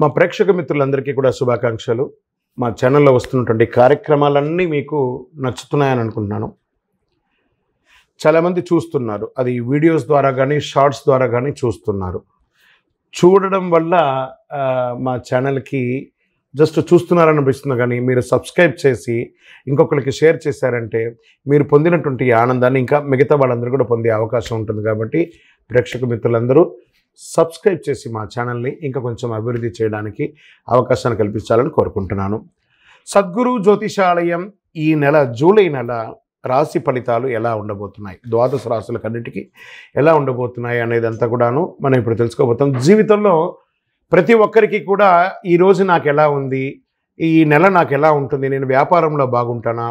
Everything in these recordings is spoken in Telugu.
మా ప్రేక్షక మిత్రులందరికీ కూడా శుభాకాంక్షలు మా ఛానల్లో వస్తున్నటువంటి కార్యక్రమాలన్నీ మీకు నచ్చుతున్నాయని అనుకుంటున్నాను చాలామంది చూస్తున్నారు అది వీడియోస్ ద్వారా కానీ షార్ట్స్ ద్వారా కానీ చూస్తున్నారు చూడడం వల్ల మా ఛానల్కి జస్ట్ చూస్తున్నారని అనిపిస్తుంది కానీ మీరు సబ్స్క్రైబ్ చేసి ఇంకొకరికి షేర్ చేశారంటే మీరు పొందినటువంటి ఆనందాన్ని ఇంకా మిగతా వాళ్ళందరూ కూడా పొందే అవకాశం ఉంటుంది కాబట్టి ప్రేక్షక మిత్రులందరూ సబ్స్క్రైబ్ చేసి మా ఛానల్ని ఇంకా కొంచెం అభివృద్ధి చేయడానికి అవకాశాన్ని కల్పించాలని కోరుకుంటున్నాను సద్గురు జ్యోతిషాలయం ఈ నెల జూలై నెల రాశి ఫలితాలు ఎలా ఉండబోతున్నాయి ద్వాదశ రాశులకన్నిటికీ ఎలా ఉండబోతున్నాయి అనేది అంతా కూడాను మనం ఇప్పుడు తెలుసుకోబోతాం జీవితంలో ప్రతి ఒక్కరికి కూడా ఈరోజు నాకు ఎలా ఉంది ఈ నెల నాకు ఎలా ఉంటుంది నేను వ్యాపారంలో బాగుంటానా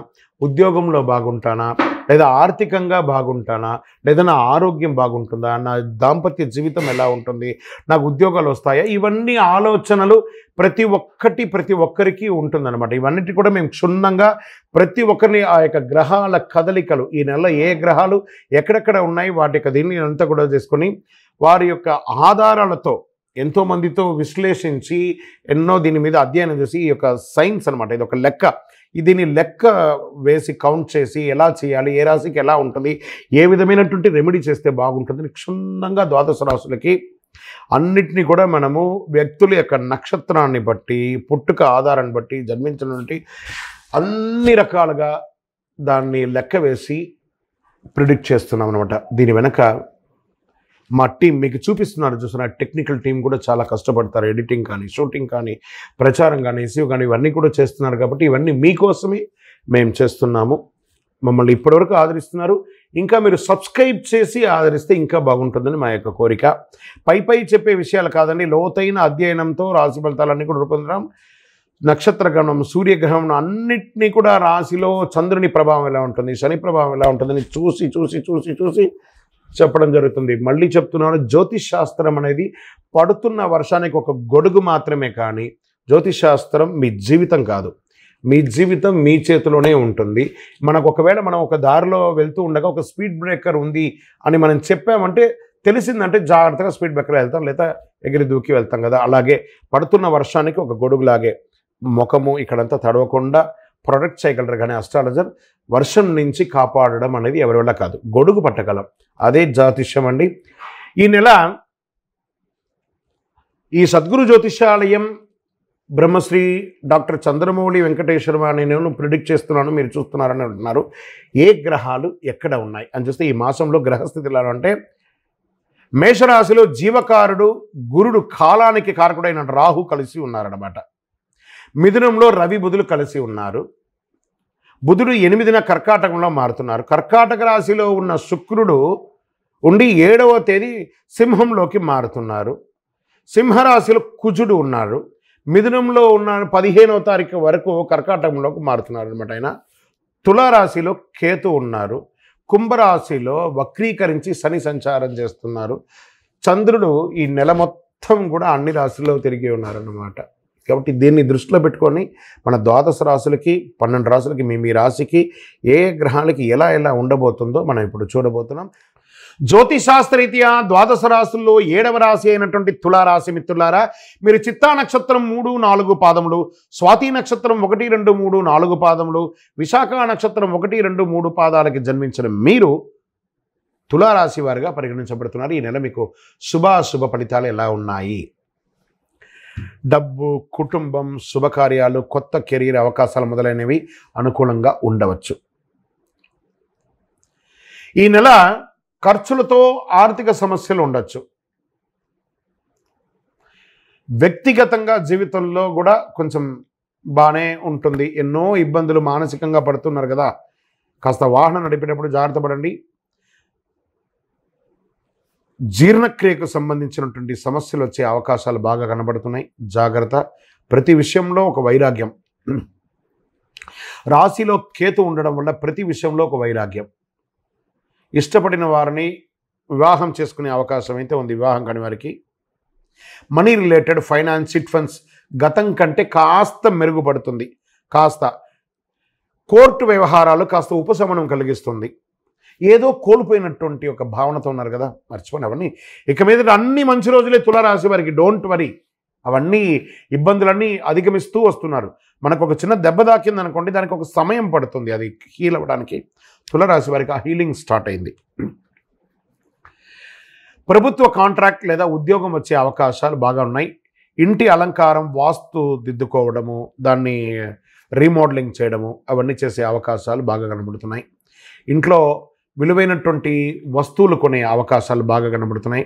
ఉద్యోగంలో బాగుంటానా లేదా ఆర్థికంగా బాగుంటానా లేదా నా ఆరోగ్యం బాగుంటుందా నా దాంపత్య జీవితం ఎలా ఉంటుంది నాకు ఉద్యోగాలు వస్తాయా ఇవన్నీ ఆలోచనలు ప్రతి ఒక్కటి ప్రతి ఒక్కరికి ఉంటుందన్నమాట ఇవన్నిటి కూడా మేము క్షుణ్ణంగా ప్రతి ఒక్కరిని ఆ యొక్క గ్రహాల కదలికలు ఈ నెల ఏ గ్రహాలు ఎక్కడెక్కడ ఉన్నాయి వాటి యొక్క దీన్ని అంతా కూడా చేసుకొని వారి యొక్క ఆధారాలతో ఎంతోమందితో విశ్లేషించి ఎన్నో దీని మీద అధ్యయనం చేసి ఈ యొక్క సైన్స్ అనమాట ఇది ఒక లెక్క దీన్ని లెక్క వేసి కౌంట్ చేసి ఎలా చేయాలి ఏ రాశికి ఎలా ఉంటుంది ఏ విధమైనటువంటి రెమెడీ చేస్తే బాగుంటుంది క్షుణ్ణంగా ద్వాదశ రాశులకి అన్నిటినీ కూడా మనము వ్యక్తుల యొక్క నక్షత్రాన్ని బట్టి పుట్టుక ఆధారాన్ని బట్టి జన్మించినటువంటి అన్ని రకాలుగా దాన్ని లెక్క వేసి ప్రిడిక్ట్ చేస్తున్నాం అనమాట దీని వెనక మా టీం మీకు చూపిస్తున్నారు చూసిన టెక్నికల్ టీం కూడా చాలా కష్టపడతారు ఎడిటింగ్ కానీ షూటింగ్ కానీ ప్రచారం కానీ ఇష్యూ కానీ ఇవన్నీ కూడా చేస్తున్నారు కాబట్టి ఇవన్నీ మీకోసమే మేము చేస్తున్నాము మమ్మల్ని ఇప్పటివరకు ఆదరిస్తున్నారు ఇంకా మీరు సబ్స్క్రైబ్ చేసి ఆదరిస్తే ఇంకా బాగుంటుందని మా యొక్క కోరిక పై పై చెప్పే విషయాలు కాదండి లోతైన అధ్యయనంతో రాశి ఫలితాలన్నీ కూడా రూపొందడం నక్షత్ర గమనం సూర్యగ్రహణం అన్నిటినీ కూడా రాశిలో చంద్రుని ప్రభావం ఎలా ఉంటుంది శని ప్రభావం ఎలా ఉంటుందని చూసి చూసి చూసి చూసి చెప్పడం జరుగుతుంది మళ్ళీ చెప్తున్నాను జ్యోతిష్ శాస్త్రం అనేది పడుతున్న వర్షానికి ఒక గొడుగు మాత్రమే కానీ జ్యోతిష్ శాస్త్రం మీ జీవితం కాదు మీ జీవితం మీ చేతిలోనే ఉంటుంది మనకు ఒకవేళ మనం ఒక దారిలో వెళ్తూ ఉండగా ఒక స్పీడ్ బ్రేకర్ ఉంది అని మనం చెప్పామంటే తెలిసిందంటే జాగ్రత్తగా స్పీడ్ బ్రేకర్ వెళ్తాం లేదా ఎగిరి దూకి వెళ్తాం కదా అలాగే పడుతున్న వర్షానికి ఒక గొడుగులాగే ముఖము ఇక్కడంతా తడవకుండా ప్రొటెక్ట్ చేయగలరు కానీ అస్ట్రాలజర్ వర్షం నుంచి కాపాడడం అనేది ఎవరి వల్ల కాదు గొడుగు పట్టగలం అదే జ్యోతిష్యం అండి ఈ నెల ఈ సద్గురు జ్యోతిషాలయం బ్రహ్మశ్రీ డాక్టర్ చంద్రమౌళి వెంకటేశ్వర అని నేను ప్రిడిక్ట్ చేస్తున్నాను మీరు చూస్తున్నారని అంటున్నారు ఏ గ్రహాలు ఎక్కడ ఉన్నాయి అని చూస్తే ఈ మాసంలో ఎలా అంటే మేషరాశిలో జీవకారుడు గురుడు కాలానికి కారకుడైన రాహు కలిసి ఉన్నారన్నమాట మిథునంలో రవి బుధులు కలిసి ఉన్నారు బుధుడు ఎనిమిదిన కర్కాటకంలో మారుతున్నారు కర్కాటక రాశిలో ఉన్న శుక్రుడు ఉండి ఏడవ తేదీ సింహంలోకి మారుతున్నారు సింహరాశిలో కుజుడు ఉన్నారు మిథునంలో ఉన్న పదిహేనవ తారీఖు వరకు కర్కాటకంలోకి మారుతున్నారు అనమాట ఆయన తులారాశిలో కేతు ఉన్నారు కుంభరాశిలో వక్రీకరించి శని సంచారం చేస్తున్నారు చంద్రుడు ఈ నెల మొత్తం కూడా అన్ని రాశుల్లో తిరిగి ఉన్నారన్నమాట కాబట్టి దీన్ని దృష్టిలో పెట్టుకొని మన ద్వాదశ రాశులకి పన్నెండు రాశులకి మీ మీ రాశికి ఏ గ్రహాలకి ఎలా ఎలా ఉండబోతుందో మనం ఇప్పుడు చూడబోతున్నాం జ్యోతిశాస్త్రరీత్యా ద్వాదశ రాశుల్లో ఏడవ రాశి అయినటువంటి తులారాశి మిత్రులారా మీరు చిత్తా నక్షత్రం మూడు నాలుగు పాదములు స్వాతి నక్షత్రం ఒకటి రెండు మూడు నాలుగు పాదములు విశాఖ నక్షత్రం ఒకటి రెండు మూడు పాదాలకి జన్మించిన మీరు తులారాశి వారిగా పరిగణించబడుతున్నారు ఈ నెల మీకు శుభాశుభ ఫలితాలు ఎలా ఉన్నాయి డబ్బు కుటుంబం శుభకార్యాలు కొత్త కెరీర్ అవకాశాలు మొదలైనవి అనుకూలంగా ఉండవచ్చు ఈ నెల ఖర్చులతో ఆర్థిక సమస్యలు ఉండొచ్చు వ్యక్తిగతంగా జీవితంలో కూడా కొంచెం బాగానే ఉంటుంది ఎన్నో ఇబ్బందులు మానసికంగా పడుతున్నారు కదా కాస్త వాహనం నడిపేటప్పుడు జాగ్రత్త పడండి జీర్ణక్రియకు సంబంధించినటువంటి సమస్యలు వచ్చే అవకాశాలు బాగా కనబడుతున్నాయి జాగ్రత్త ప్రతి విషయంలో ఒక వైరాగ్యం రాశిలో కేతు ఉండడం వల్ల ప్రతి విషయంలో ఒక వైరాగ్యం ఇష్టపడిన వారిని వివాహం చేసుకునే అవకాశం అయితే ఉంది వివాహం కాని వారికి money related finance chit funds గతం కంటే కాస్త మెరుగుపడుతుంది కాస్త కోర్టు వ్యవహారాలు కాస్త ఉపశమనం కలిగిస్తుంది ఏదో కోల్పోయినటువంటి ఒక భావనతో ఉన్నారు కదా మర్చిపోయిన అవన్నీ ఇక మీద అన్ని మంచి రోజులే తులారాశి వారికి డోంట్ వరీ అవన్నీ ఇబ్బందులన్నీ అధిగమిస్తూ వస్తున్నారు మనకు ఒక చిన్న దెబ్బ దాకింది అనుకోండి దానికి ఒక సమయం పడుతుంది అది హీల్ అవ్వడానికి తులరాశి వారికి ఆ హీలింగ్ స్టార్ట్ అయింది ప్రభుత్వ కాంట్రాక్ట్ లేదా ఉద్యోగం వచ్చే అవకాశాలు బాగా ఉన్నాయి ఇంటి అలంకారం వాస్తు దిద్దుకోవడము దాన్ని రీమోడలింగ్ చేయడము అవన్నీ చేసే అవకాశాలు బాగా కనబడుతున్నాయి ఇంట్లో విలువైనటువంటి వస్తువులు కొనే అవకాశాలు బాగా కనబడుతున్నాయి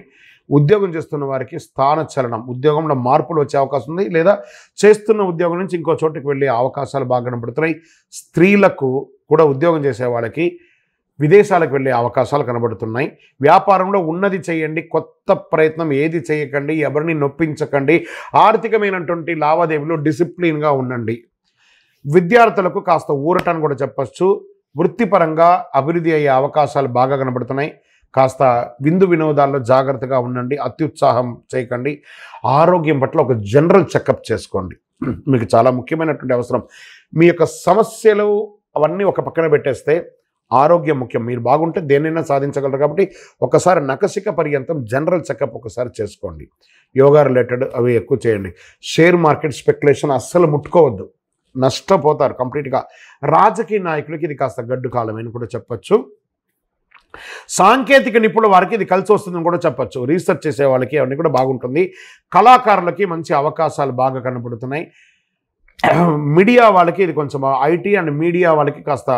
ఉద్యోగం చేస్తున్న వారికి స్థాన చలనం ఉద్యోగంలో మార్పులు వచ్చే అవకాశం ఉంది లేదా చేస్తున్న ఉద్యోగం నుంచి ఇంకో చోటుకి వెళ్ళే అవకాశాలు బాగా కనబడుతున్నాయి స్త్రీలకు కూడా ఉద్యోగం చేసే వాళ్ళకి విదేశాలకు వెళ్ళే అవకాశాలు కనబడుతున్నాయి వ్యాపారంలో ఉన్నది చేయండి కొత్త ప్రయత్నం ఏది చేయకండి ఎవరిని నొప్పించకండి ఆర్థికమైనటువంటి లావాదేవీలు డిసిప్లిన్గా ఉండండి విద్యార్థులకు కాస్త ఊరటని కూడా చెప్పచ్చు వృత్తిపరంగా అభివృద్ధి అయ్యే అవకాశాలు బాగా కనబడుతున్నాయి కాస్త విందు వినోదాల్లో జాగ్రత్తగా ఉండండి అత్యుత్సాహం చేయకండి ఆరోగ్యం పట్ల ఒక జనరల్ చెకప్ చేసుకోండి మీకు చాలా ముఖ్యమైనటువంటి అవసరం మీ యొక్క సమస్యలు అవన్నీ ఒక పక్కన పెట్టేస్తే ఆరోగ్యం ముఖ్యం మీరు బాగుంటే దేన్నైనా సాధించగలరు కాబట్టి ఒకసారి నకసిక పర్యంతం జనరల్ చెకప్ ఒకసారి చేసుకోండి యోగా రిలేటెడ్ అవి ఎక్కువ చేయండి షేర్ మార్కెట్ స్పెక్యులేషన్ అస్సలు ముట్టుకోవద్దు నష్టపోతారు కంప్లీట్గా రాజకీయ నాయకులకి ఇది కాస్త గడ్డు అని కూడా చెప్పచ్చు సాంకేతిక నిపుణుల వారికి ఇది కలిసి వస్తుందని కూడా చెప్పచ్చు రీసెర్చ్ చేసే వాళ్ళకి అవన్నీ కూడా బాగుంటుంది కళాకారులకి మంచి అవకాశాలు బాగా కనబడుతున్నాయి మీడియా వాళ్ళకి ఇది కొంచెం ఐటీ అండ్ మీడియా వాళ్ళకి కాస్త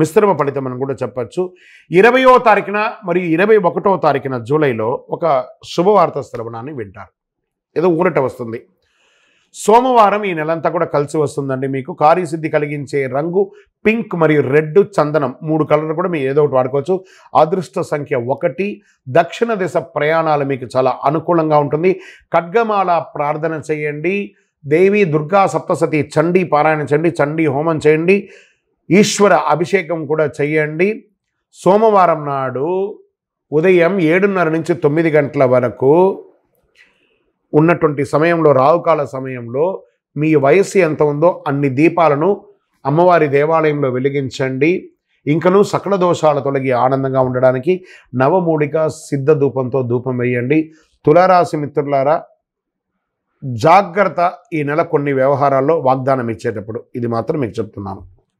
మిశ్రమ ఫలితం అని కూడా చెప్పచ్చు ఇరవయో తారీఖున మరియు ఇరవై ఒకటో తారీఖున జూలైలో ఒక శుభవార్త శ్రవణాన్ని వింటారు ఏదో ఊరట వస్తుంది సోమవారం ఈ నెలంతా కూడా కలిసి వస్తుందండి మీకు కార్యసిద్ధి కలిగించే రంగు పింక్ మరియు రెడ్ చందనం మూడు కలర్లు కూడా మీరు ఏదో ఒకటి వాడుకోవచ్చు అదృష్ట సంఖ్య ఒకటి దక్షిణ దిశ ప్రయాణాలు మీకు చాలా అనుకూలంగా ఉంటుంది ఖడ్గమాల ప్రార్థన చేయండి దేవి దుర్గా సప్తసతి చండీ పారాయణ చేయండి చండీ హోమం చేయండి ఈశ్వర అభిషేకం కూడా చేయండి సోమవారం నాడు ఉదయం ఏడున్నర నుంచి తొమ్మిది గంటల వరకు ఉన్నటువంటి సమయంలో రావుకాల సమయంలో మీ వయస్సు ఎంత ఉందో అన్ని దీపాలను అమ్మవారి దేవాలయంలో వెలిగించండి ఇంకను సకల దోషాల తొలగి ఆనందంగా ఉండడానికి నవమూడిక సిద్ధ ధూపంతో ధూపం వేయండి తులారాశి మిత్రులారా జాగ్రత్త ఈ నెల కొన్ని వ్యవహారాల్లో వాగ్దానం ఇచ్చేటప్పుడు ఇది మాత్రం మీకు చెప్తున్నాను